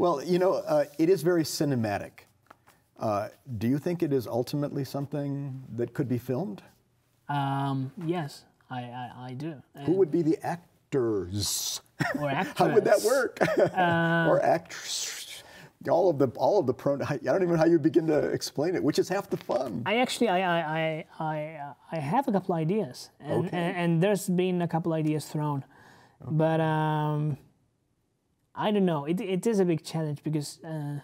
Well, you know, uh, it is very cinematic. Uh, do you think it is ultimately something that could be filmed? Um, yes, I, I, I do. And Who would be the actors? Or actors? how would that work? Uh, or actress? all of the all of the pronoun. I don't even know how you begin to explain it, which is half the fun. I actually I I I I have a couple ideas, and, okay. and, and there's been a couple ideas thrown, okay. but um, I don't know. It it is a big challenge because uh,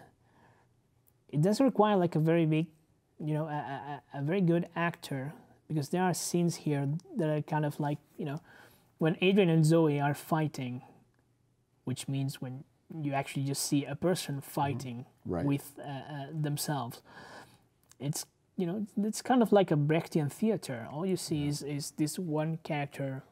it does require like a very big, you know, a, a, a, very good actor because there are scenes here that are kind of like you know, when Adrian and Zoe are fighting, which means when you actually just see a person mm-hmm. fighting right. with uh, uh, themselves. It's you know it's kind of like a Brechtian theater. All you see yeah. is is this one character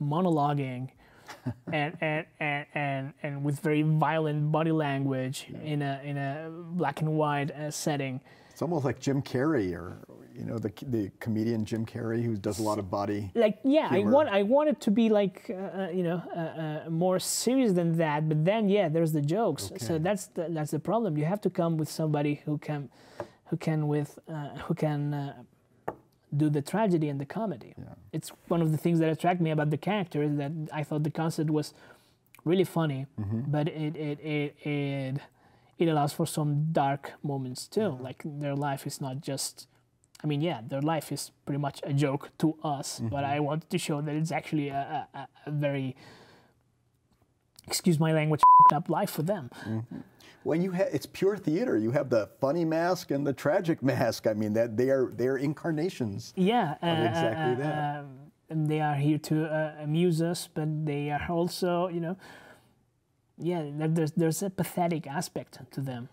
monologuing and, and, and and and with very violent body language yeah. in a in a black and white uh, setting. It's almost like Jim Carrey or you know the the comedian Jim Carrey who does a lot of body. Like yeah, humor. I want I want it to be like uh, uh you know uh, uh, more serious than that. But then yeah, there's the jokes. Okay. So that's the, that's the problem. You have to come with somebody who can who can with uh, who can do the tragedy and the comedy. Yeah. It's one of the things that attracted me about the character is that I thought the concept was really funny, mm-hmm. but it, it, it, it, it allows for some dark moments too. Mm-hmm. Like their life is not just, I mean, yeah, their life is pretty much a joke to us, mm-hmm. but I wanted to show that it's actually a, a, a very, excuse my language, up life for them. Mm-hmm. When you have, it's pure theater. You have the funny mask and the tragic mask. I mean, that they are they are incarnations. Yeah, uh, uh, exactly uh, that. Uh, and they are here to uh, amuse us, but they are also, you know, yeah, there's there's a pathetic aspect to them.